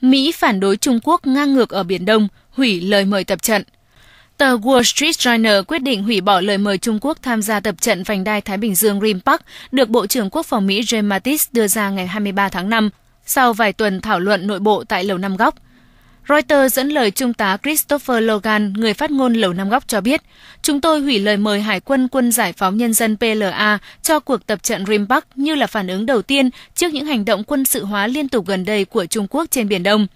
Mỹ phản đối Trung Quốc ngang ngược ở Biển Đông, hủy lời mời tập trận. Tờ Wall Street Journal quyết định hủy bỏ lời mời Trung Quốc tham gia tập trận vành đai Thái Bình Dương Rim Park được Bộ trưởng Quốc phòng Mỹ James Mattis đưa ra ngày 23 tháng 5 sau vài tuần thảo luận nội bộ tại Lầu Năm Góc – Reuters dẫn lời Trung tá Christopher Logan, người phát ngôn Lầu Năm Góc cho biết, chúng tôi hủy lời mời Hải quân Quân Giải phóng Nhân dân PLA cho cuộc tập trận Rim Bắc như là phản ứng đầu tiên trước những hành động quân sự hóa liên tục gần đây của Trung Quốc trên Biển Đông.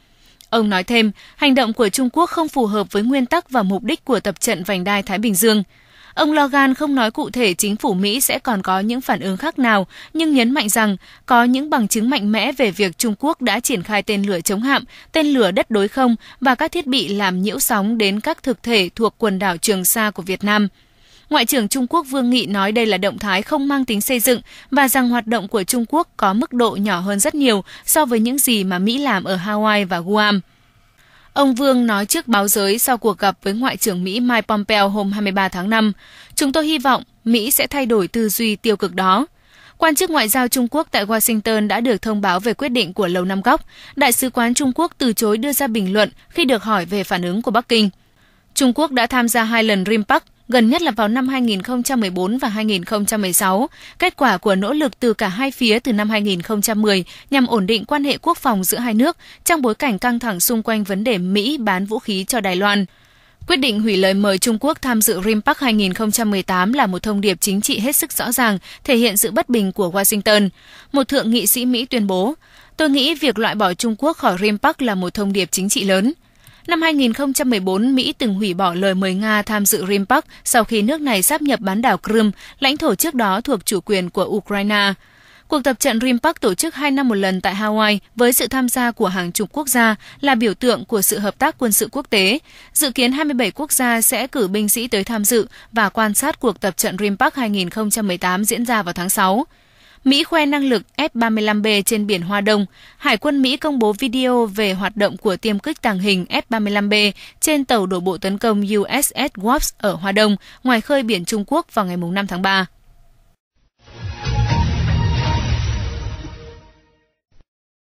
Ông nói thêm, hành động của Trung Quốc không phù hợp với nguyên tắc và mục đích của tập trận vành đai Thái Bình Dương – Ông Logan không nói cụ thể chính phủ Mỹ sẽ còn có những phản ứng khác nào, nhưng nhấn mạnh rằng có những bằng chứng mạnh mẽ về việc Trung Quốc đã triển khai tên lửa chống hạm, tên lửa đất đối không và các thiết bị làm nhiễu sóng đến các thực thể thuộc quần đảo Trường Sa của Việt Nam. Ngoại trưởng Trung Quốc Vương Nghị nói đây là động thái không mang tính xây dựng và rằng hoạt động của Trung Quốc có mức độ nhỏ hơn rất nhiều so với những gì mà Mỹ làm ở Hawaii và Guam. Ông Vương nói trước báo giới sau cuộc gặp với Ngoại trưởng Mỹ Mike Pompeo hôm 23 tháng 5, chúng tôi hy vọng Mỹ sẽ thay đổi tư duy tiêu cực đó. Quan chức ngoại giao Trung Quốc tại Washington đã được thông báo về quyết định của Lầu Năm Góc. Đại sứ quán Trung Quốc từ chối đưa ra bình luận khi được hỏi về phản ứng của Bắc Kinh. Trung Quốc đã tham gia hai lần RIMPAC gần nhất là vào năm 2014 và 2016, kết quả của nỗ lực từ cả hai phía từ năm 2010 nhằm ổn định quan hệ quốc phòng giữa hai nước trong bối cảnh căng thẳng xung quanh vấn đề Mỹ bán vũ khí cho Đài Loan. Quyết định hủy lời mời Trung Quốc tham dự RIMPAC 2018 là một thông điệp chính trị hết sức rõ ràng, thể hiện sự bất bình của Washington. Một thượng nghị sĩ Mỹ tuyên bố, Tôi nghĩ việc loại bỏ Trung Quốc khỏi RIMPAC là một thông điệp chính trị lớn. Năm 2014, Mỹ từng hủy bỏ lời mời Nga tham dự Rim Park sau khi nước này sáp nhập bán đảo Crimea, lãnh thổ trước đó thuộc chủ quyền của Ukraine. Cuộc tập trận Rim Park tổ chức hai năm một lần tại Hawaii với sự tham gia của hàng chục quốc gia là biểu tượng của sự hợp tác quân sự quốc tế. Dự kiến 27 quốc gia sẽ cử binh sĩ tới tham dự và quan sát cuộc tập trận Rim Park 2018 diễn ra vào tháng 6. Mỹ khoe năng lực F-35B trên biển Hoa Đông. Hải quân Mỹ công bố video về hoạt động của tiêm kích tàng hình F-35B trên tàu đổ bộ tấn công USS Wasp ở Hoa Đông, ngoài khơi biển Trung Quốc vào ngày 5 tháng 3.